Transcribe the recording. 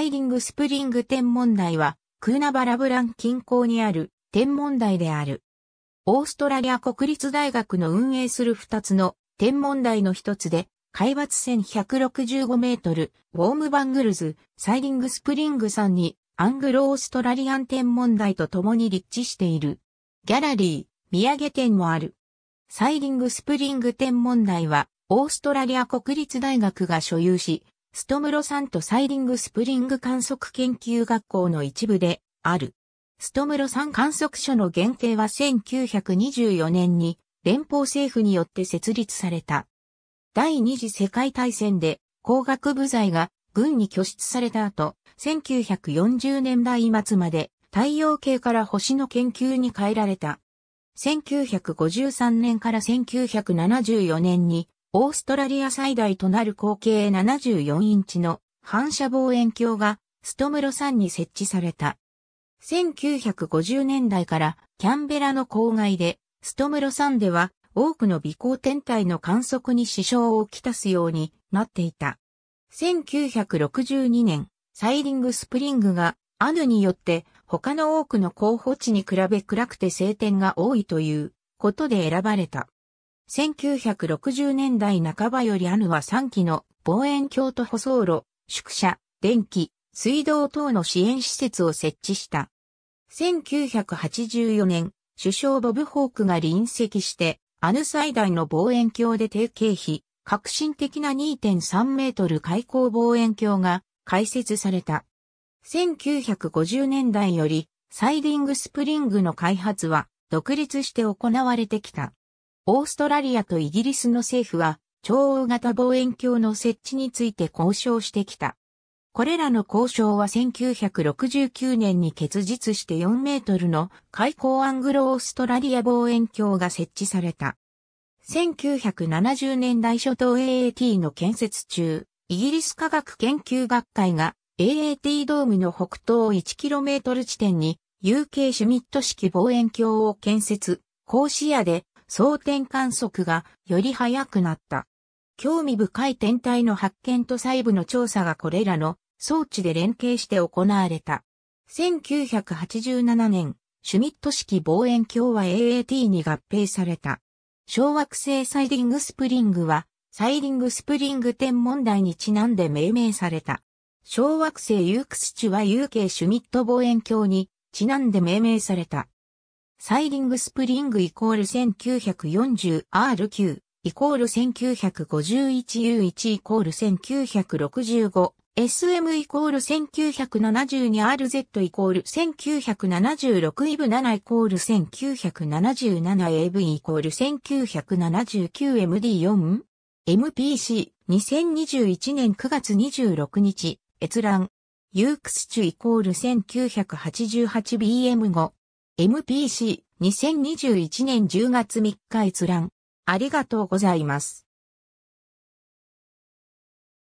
サイリングスプリング天文台は、クーナバラブラン近郊にある天文台である。オーストラリア国立大学の運営する2つの天文台の一つで、海抜1165メートル、ウォームバングルズ、サイリングスプリングさんに、アングロオーストラリアン天文台と共に立地している。ギャラリー、土産店もある。サイリングスプリング天文台は、オーストラリア国立大学が所有し、ストムロサントサイリングスプリング観測研究学校の一部である。ストムロサン観測所の原型は1924年に連邦政府によって設立された。第二次世界大戦で工学部材が軍に拠出された後、1940年代末まで太陽系から星の研究に変えられた。1953年から1974年にオーストラリア最大となる口径74インチの反射望遠鏡がストムロ山に設置された。1950年代からキャンベラの郊外でストムロ山では多くの微光天体の観測に支障をきたすようになっていた。1962年、サイリングスプリングがアヌによって他の多くの候補地に比べ暗くて晴天が多いということで選ばれた。1960年代半ばよりアヌは3基の望遠鏡と舗装路、宿舎、電気、水道等の支援施設を設置した。1984年、首相ボブ・ホークが臨席して、アヌ最大の望遠鏡で低経費、革新的な2.3メートル開口望遠鏡が開設された。1950年代より、サイディングスプリングの開発は独立して行われてきた。オーストラリアとイギリスの政府は、超大型望遠鏡の設置について交渉してきた。これらの交渉は1969年に結実して4メートルの開口アングロオーストラリア望遠鏡が設置された。1970年代初頭 AAT の建設中、イギリス科学研究学会が AAT ドームの北東 1km 地点に UK シュミット式望遠鏡を建設、甲子屋で装填観測がより早くなった。興味深い天体の発見と細部の調査がこれらの装置で連携して行われた。1987年、シュミット式望遠鏡は AAT に合併された。小惑星サイディングスプリングは、サイディングスプリング天文台にちなんで命名された。小惑星ユークスチュは UK シュミット望遠鏡にちなんで命名された。サイリングスプリングイコール 1940RQ イコール 1951U1 イコール1965 SM イコール 1972RZ イコール 1976EV7 イコール 1977AV イコール 1979MD4 MPC 2021年9月26日閲覧ユークスチュイコール 1988BM5 MPC2021 年10月3日閲覧。ありがとうございます。